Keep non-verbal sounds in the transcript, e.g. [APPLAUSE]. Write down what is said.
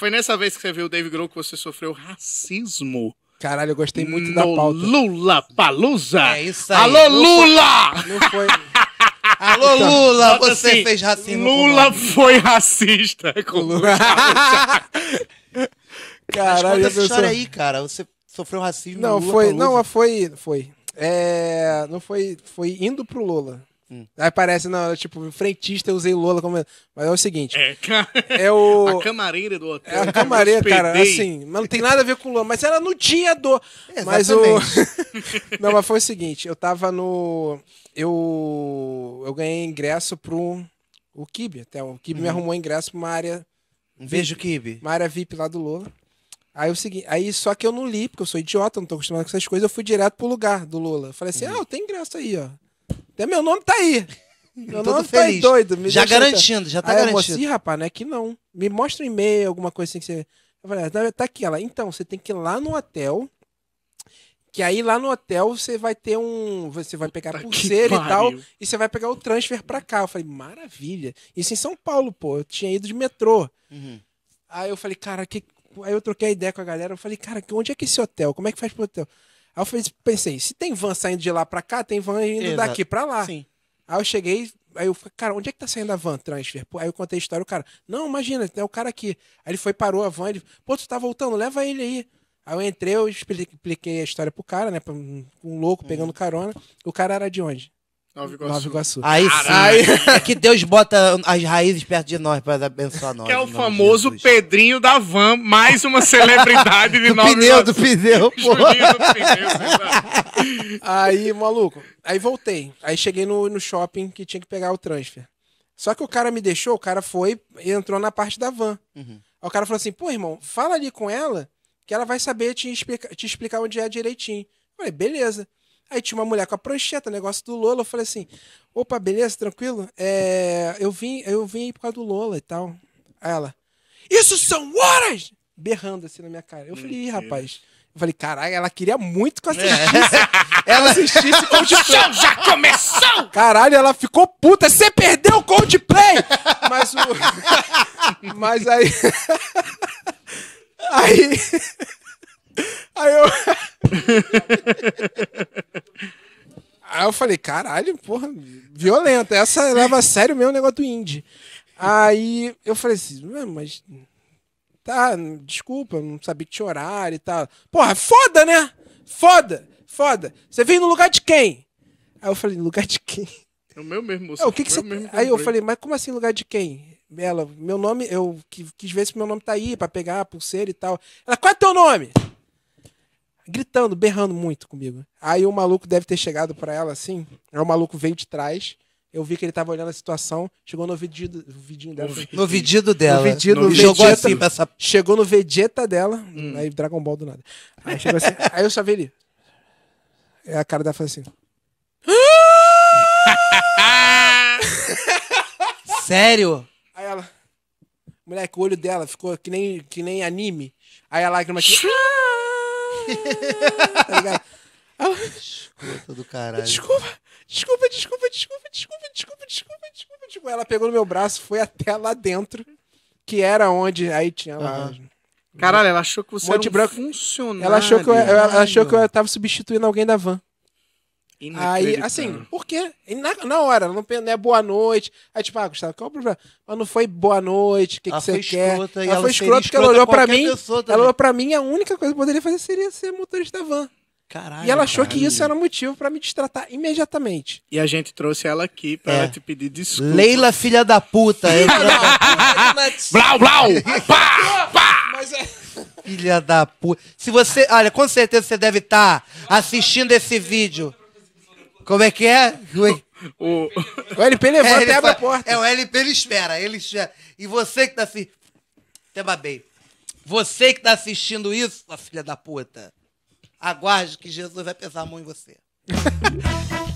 Foi nessa vez que você viu o Dave Grohl que você sofreu racismo. Caralho, eu gostei muito no da pauta. Lula Palusa! É isso aí. Alô, Lula! Não foi... Alô, então, Lula, você assim, fez racismo. Lula foi racista [LAUGHS] com Lula. Caralho, Mas conta essa história aí, cara. Você sofreu racismo Não, Lula foi, Palusa. não, foi, foi. É, não foi, foi indo pro Lula. Hum. Aí parece, não, tipo, frentista, eu usei Lola como. Mas é o seguinte. É, é o. A camareira do hotel. É a camareira, cara, assim. Mas não tem nada a ver com Lola. Mas ela não tinha dor. mas o. [LAUGHS] não, mas foi o seguinte, eu tava no. Eu. Eu ganhei ingresso pro. O Kibe, até. O Kibe me uhum. arrumou ingresso pra uma área. Um beijo, Kibe. Uma área VIP lá do Lola. Aí o seguinte, aí só que eu não li, porque eu sou idiota, não tô acostumado com essas coisas, eu fui direto pro lugar do Lula. Falei assim: uhum. "Ah, tem ingresso aí, ó". Até meu nome tá aí. [LAUGHS] Meu nome feliz. tá aí doido. já garantindo, já tá aí garantido. Aí rapaz, não é que não. Me mostra um e-mail, alguma coisa assim que você... Eu falei, ah, tá aqui. Ela, então, você tem que ir lá no hotel... Que aí lá no hotel você vai ter um. Você vai pegar Puta pulseira e tal. E você vai pegar o transfer pra cá. Eu falei, maravilha. Isso em São Paulo, pô. Eu tinha ido de metrô. Uhum. Aí eu falei, cara, que. Aí eu troquei a ideia com a galera. Eu falei, cara, onde é que é esse hotel? Como é que faz pro hotel? Aí eu pensei, se tem van saindo de lá pra cá, tem van indo Exato. daqui pra lá. Sim. Aí eu cheguei, aí eu falei, cara, onde é que tá saindo a van transfer? Aí eu contei a história, o cara, não, imagina, tem o cara aqui. Aí ele foi, parou a van, ele, pô, tu tá voltando, leva ele aí. Aí eu entrei, eu expliquei a história pro cara, né, um louco pegando carona. O cara era de onde? Nova Iguaçu. Nova Iguaçu. Aí sim. Aí... É que Deus bota as raízes perto de nós para abençoar nós. Que é o famoso Pedrinho da Van, mais uma celebridade de [LAUGHS] do Nova pneu, Iguaçu. Do pneu, [LAUGHS] pô. do pneu. aí, maluco, aí voltei. Aí cheguei no, no shopping que tinha que pegar o transfer. Só que o cara me deixou, o cara foi e entrou na parte da van. Uhum. Aí o cara falou assim, pô, irmão, fala ali com ela que ela vai saber te, explica te explicar onde é direitinho. Eu falei, beleza. Aí tinha uma mulher com a prancheta, negócio do Lola. Eu falei assim: opa, beleza, tranquilo? É, eu vim eu vim aí por causa do Lola e tal. Aí ela: Isso são horas! Berrando assim na minha cara. Eu falei: Ih, rapaz. Eu falei, caralho, ela queria muito que eu é. assistisse. É. [LAUGHS] Ela assistisse Coldplay. já começou! Caralho, ela ficou puta. Você perdeu o Coldplay! Mas o... [LAUGHS] Mas aí... [LAUGHS] aí... Aí eu... Aí eu falei, caralho, porra, violenta. Essa leva a sério mesmo o negócio do indie. Aí eu falei assim, mas. Tá, desculpa, não sabia que tinha horário e tal. Porra, foda, né? Foda, foda. Você veio no lugar de quem? Aí eu falei, lugar de quem? É o meu mesmo, moço. É, o que, que, você... Aí eu falei, mas como assim lugar de quem? Ela, meu nome, eu quis ver se meu nome tá aí pra pegar a pulseira e tal. Ela, qual é teu nome? gritando, berrando muito comigo. Aí o maluco deve ter chegado para ela assim. Aí o maluco veio de trás. Eu vi que ele tava olhando a situação, chegou no vidinho, vidinho dela. No vidinho dela. No vidinho, no jogou assim pra essa... Chegou no Vegeta dela. Hum. Aí Dragon Ball do nada. Aí, chegou assim, [LAUGHS] aí eu só vi ele. Aí a cara dela foi assim. [LAUGHS] Sério? Aí ela. Moleque, o olho dela ficou que nem, que nem anime. Aí a lágrima aqui. [LAUGHS] tá [LAUGHS] Escuta do caralho. Desculpa, desculpa, desculpa, desculpa, desculpa, desculpa, desculpa, desculpa, desculpa. Ela pegou no meu braço, foi até lá dentro, que era onde. Aí tinha lá. Uhum. Caralho, ela achou que você Monte era um funcionário. Ela achou que eu, ela achou que eu tava substituindo alguém da van. Aí, assim, por quê? Na, na hora, não, não é boa noite. Aí, tipo, ah, Gustavo, qual é o problema? Mas não foi boa noite, o que, que você quer? Ela, ela foi escrota porque ela olhou pra mim. Ela olhou pra mim, a única coisa que eu poderia fazer seria ser motorista da van. Caralho, e ela achou caralho. que isso era motivo para me destratar imediatamente. E a gente trouxe ela aqui para é. te pedir desculpa. Leila, filha da puta. É blau, blau! Pá, [LAUGHS] pá! Mas é... Filha da puta. Se você. Olha, com certeza você deve estar tá assistindo esse vídeo. Como é que é? O, o LP levanta é, abre fala, a porta. É, o LP ele espera, ele espera. E você que tá assim. Até babei. Você que tá assistindo isso, sua filha da puta, aguarde que Jesus vai pesar a mão em você. [LAUGHS]